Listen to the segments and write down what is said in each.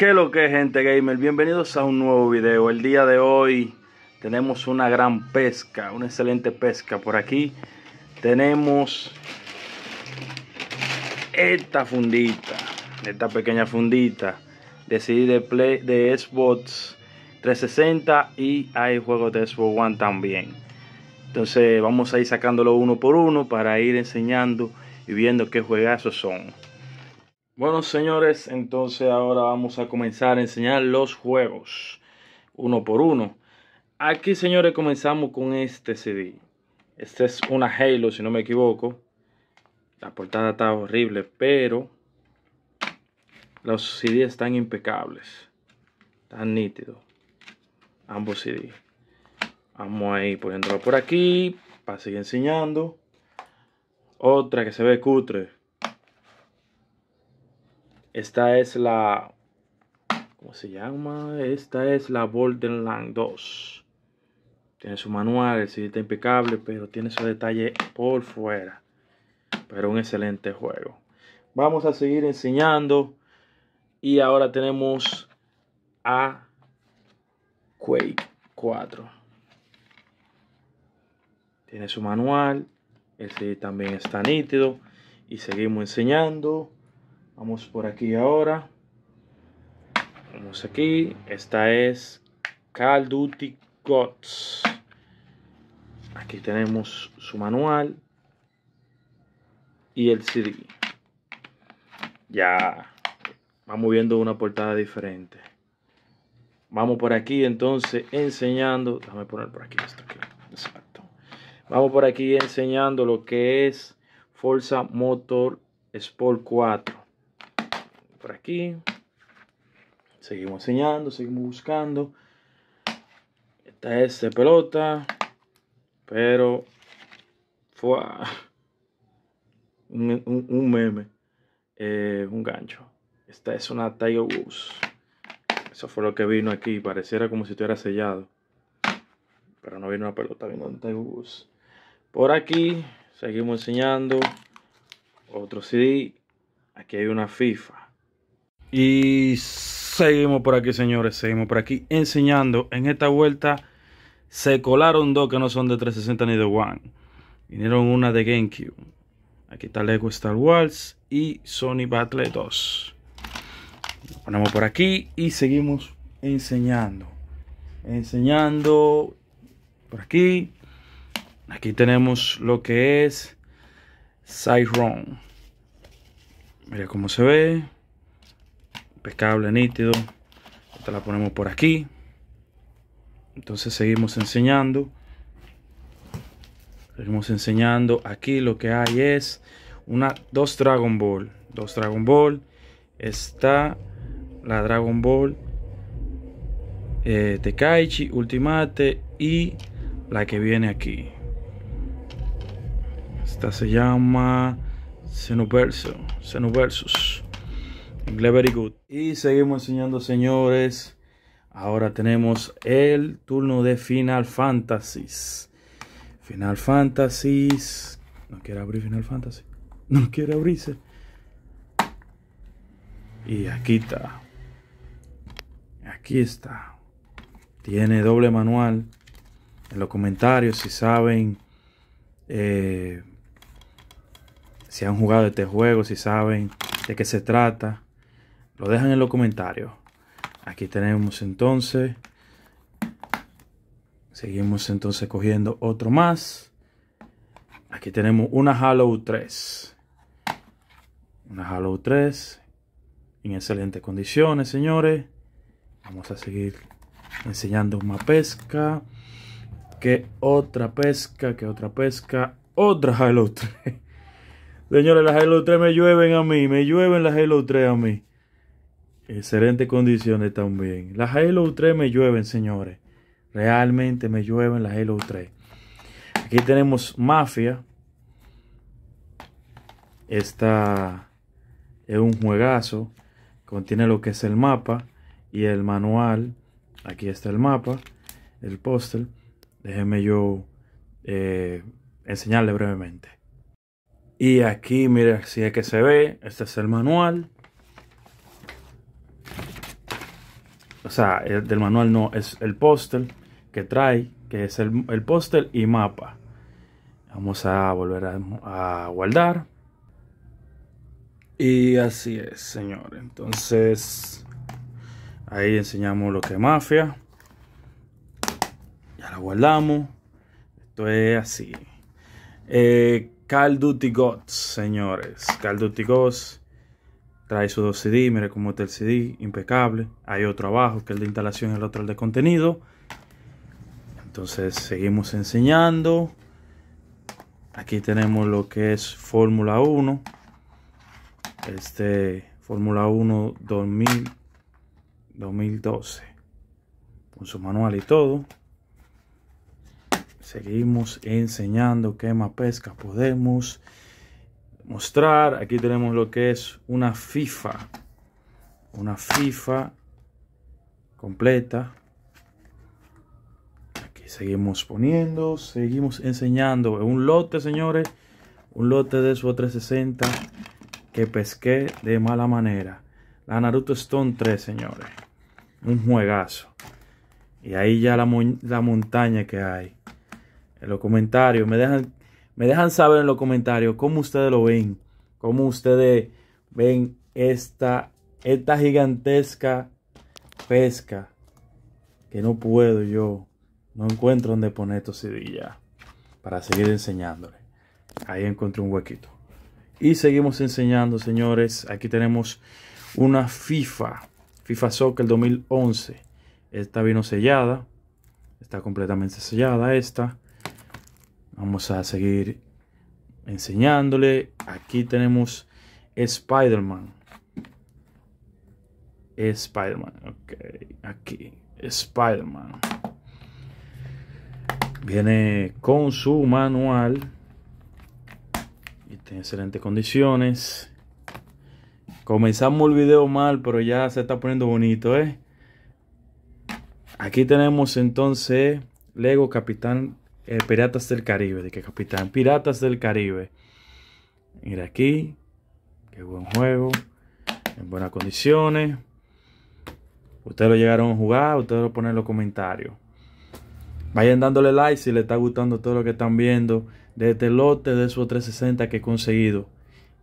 ¿Qué lo que es gente gamer? Bienvenidos a un nuevo video. El día de hoy tenemos una gran pesca, una excelente pesca por aquí. Tenemos esta fundita, esta pequeña fundita de de, Play, de Xbox 360 y hay juegos de Xbox One también. Entonces vamos a ir sacándolo uno por uno para ir enseñando y viendo qué juegazos son. Bueno, señores, entonces ahora vamos a comenzar a enseñar los juegos uno por uno. Aquí, señores, comenzamos con este CD. Este es una Halo, si no me equivoco. La portada está horrible, pero los CD están impecables. Están nítidos. Ambos CD. Vamos ahí poniéndolo por aquí para seguir enseñando. Otra que se ve cutre. Esta es la... ¿Cómo se llama? Esta es la Borderland 2. Tiene su manual, el CD está impecable, pero tiene su detalle por fuera. Pero un excelente juego. Vamos a seguir enseñando. Y ahora tenemos a Quake 4. Tiene su manual. El CD también está nítido. Y seguimos enseñando. Vamos por aquí ahora. Vamos aquí. Esta es Call Duty Gods. Aquí tenemos su manual y el CD. Ya vamos viendo una portada diferente. Vamos por aquí entonces enseñando. Déjame poner por aquí esto Exacto. Vamos por aquí enseñando lo que es Forza Motor Sport 4 aquí. Seguimos enseñando, seguimos buscando. Esta es de pelota. Pero fue un, meme, eh, un gancho. Esta es una Tiger Bus. Eso fue lo que vino aquí. Pareciera como si estuviera sellado. Pero no vino una pelota, vino un Tiger Woods. Por aquí seguimos enseñando. Otro CD. Aquí hay una FIFA. Y seguimos por aquí, señores. Seguimos por aquí enseñando. En esta vuelta se colaron dos que no son de 360 ni de One. Vinieron una de GameCube. Aquí está Lego Star Wars y Sony Battle 2. Lo ponemos por aquí y seguimos enseñando. Enseñando por aquí. Aquí tenemos lo que es Run Mira cómo se ve pescable nítido esta la ponemos por aquí entonces seguimos enseñando seguimos enseñando aquí lo que hay es una dos dragon ball dos dragon ball está la dragon ball eh, tekaichi ultimate y la que viene aquí esta se llama Seno Versus good. Y seguimos enseñando, señores. Ahora tenemos el turno de Final Fantasy. Final Fantasy. No quiere abrir Final Fantasy. No quiere abrirse. Y aquí está. Aquí está. Tiene doble manual. En los comentarios, si saben. Eh, si han jugado este juego, si saben de qué se trata. Lo dejan en los comentarios. Aquí tenemos entonces. Seguimos entonces cogiendo otro más. Aquí tenemos una Halo 3. Una Halo 3. En excelentes condiciones, señores. Vamos a seguir enseñando más pesca. Que otra pesca, que otra pesca. Otra Halo 3. Señores, las Halo 3 me llueven a mí. Me llueven las Halo 3 a mí. Excelentes condiciones también. Las Halo 3 me llueven, señores. Realmente me llueven las Halo 3. Aquí tenemos Mafia. Esta es un juegazo. Contiene lo que es el mapa y el manual. Aquí está el mapa, el póster. Déjenme yo eh, enseñarle brevemente. Y aquí, mira, si es que se ve, este es el manual. o sea, del manual no, es el póster que trae, que es el, póster y mapa. Vamos a volver a, guardar. Y así es, señor. Entonces, ahí enseñamos lo que es mafia. Ya la guardamos. Esto es así. Eh, Call Duty Gods, señores. Call Duty Gods trae su dos CD, mire cómo está el CD, impecable. Hay otro abajo que es el de instalación y el otro el de contenido. Entonces seguimos enseñando. Aquí tenemos lo que es Fórmula 1. Este Fórmula 1 2000, 2012. Con su manual y todo. Seguimos enseñando qué más pesca podemos mostrar. Aquí tenemos lo que es una FIFA. Una FIFA completa. Aquí seguimos poniendo, seguimos enseñando. Un lote, señores. Un lote de su 360 que pesqué de mala manera. La Naruto Stone 3, señores. Un juegazo. Y ahí ya la, la montaña que hay. En los comentarios me dejan me dejan saber en los comentarios cómo ustedes lo ven, cómo ustedes ven esta, esta gigantesca pesca que no puedo yo, no encuentro dónde poner estos para seguir enseñándole. Ahí encontré un huequito. Y seguimos enseñando, señores. Aquí tenemos una FIFA, FIFA Soccer 2011. Esta vino sellada. Está completamente sellada esta. Vamos a seguir enseñándole. Aquí tenemos Spider-Man. Spider-Man, ok. Aquí, Spider-Man. Viene con su manual. Y está en excelentes condiciones. Comenzamos el video mal, pero ya se está poniendo bonito, ¿eh? Aquí tenemos entonces Lego Capitán Piratas del Caribe, de que Capitán Piratas del Caribe. Mira aquí, qué buen juego, en buenas condiciones. Ustedes lo llegaron a jugar, ustedes lo ponen en los comentarios. Vayan dándole like si les está gustando todo lo que están viendo de este lote de esos 360 que he conseguido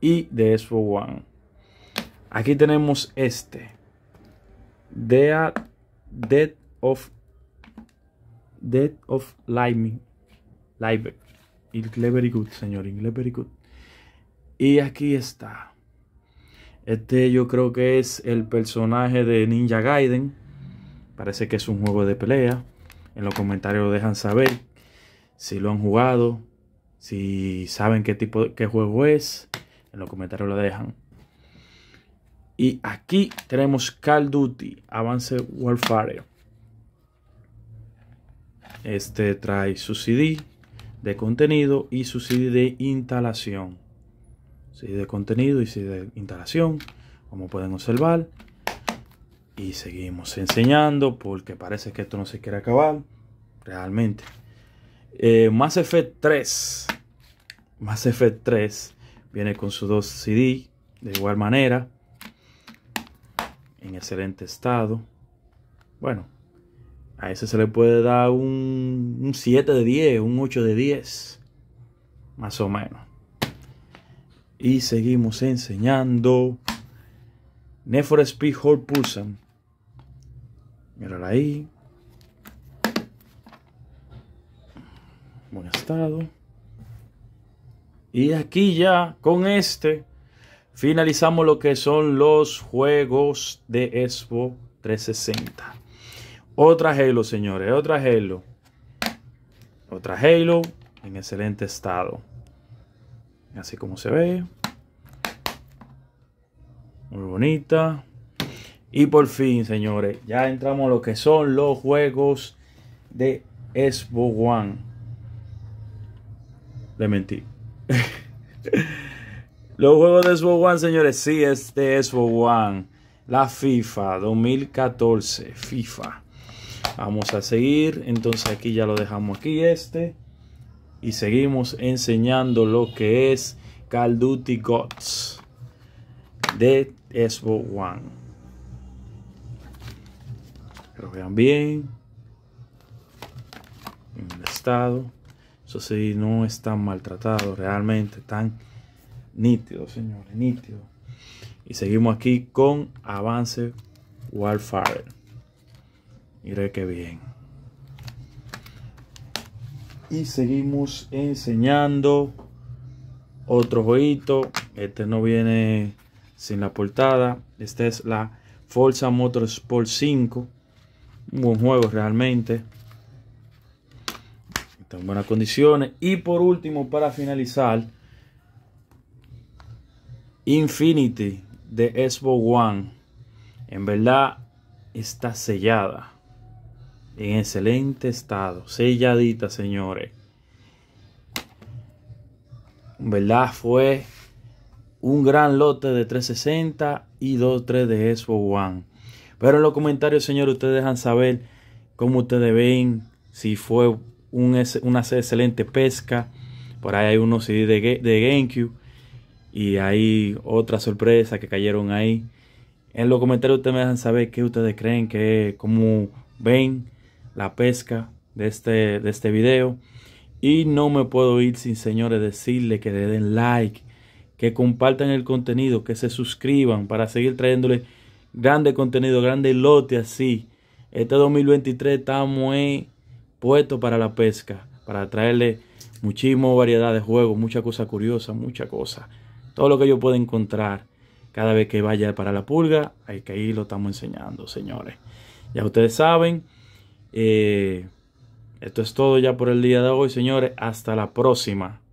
y de eso One. Aquí tenemos este. Dead, Dead of Death of Lightning. live. Inglés very good, señor. Inglés good. Y aquí está. Este yo creo que es el personaje de Ninja Gaiden. Parece que es un juego de pelea. En los comentarios lo dejan saber si lo han jugado, si saben qué tipo de, qué juego es. En los comentarios lo dejan. Y aquí tenemos Call Duty Avance Warfare. Este trae su CD de contenido y su CD de instalación. CD de contenido y CD de instalación, como pueden observar. Y seguimos enseñando porque parece que esto no se quiere acabar, realmente. Eh, Mass Effect 3. Mass Effect 3 viene con sus dos CD de igual manera en excelente estado. Bueno, ese se le puede dar un, 7 de 10, un 8 de 10, más o menos. Y seguimos enseñando. Nefor Speed Hold Pulsan. Mírala ahí. Buen estado. Y aquí ya, con este, finalizamos lo que son los juegos de Expo 360. Otra Halo, señores, otra Halo. Otra Halo en excelente estado. Así como se ve. Muy bonita. Y por fin, señores, ya entramos a lo que son los juegos de Xbox One. Le mentí. los juegos de Xbox One, señores, sí, es de One. La FIFA 2014, FIFA. Vamos a seguir. Entonces aquí ya lo dejamos aquí este. Y seguimos enseñando lo que es Call Duty Gods de Xbox One. Que lo vean bien. En el estado. Eso sí, no es tan maltratado Realmente Tan nítido señores. Nítido. Y seguimos aquí con Avance Warfare. Mire qué bien. Y seguimos enseñando otro jueguito. Este no viene sin la portada. Esta es la Forza Motorsport 5. Un buen juego realmente. Está en buenas condiciones. Y por último, para finalizar, Infinity de Xbox One. En verdad está sellada en excelente estado, selladita, señores. ¿Verdad? Fue un gran lote de 360 y 23 de eso One. Pero en los comentarios, señores, ustedes dejan saber cómo ustedes ven, si fue una excelente pesca. Por ahí hay unos CD de, de GameCube y hay otra sorpresa. que cayeron ahí. En los comentarios ustedes me dejan saber qué ustedes creen, que, cómo ven la pesca de este, de este video. Y no me puedo ir sin, señores, decirle que le den like, que compartan el contenido, que se suscriban para seguir trayéndole grande contenido, grande lote así. Este 2023 estamos muy puestos para la pesca, para traerle muchísima variedad de juegos, mucha cosa curiosa, mucha cosa. Todo lo que yo pueda encontrar cada vez que vaya para la pulga, hay que ahí lo estamos enseñando, señores. Ya ustedes saben. Eh, esto es todo ya por el día de hoy, señores. Hasta la próxima.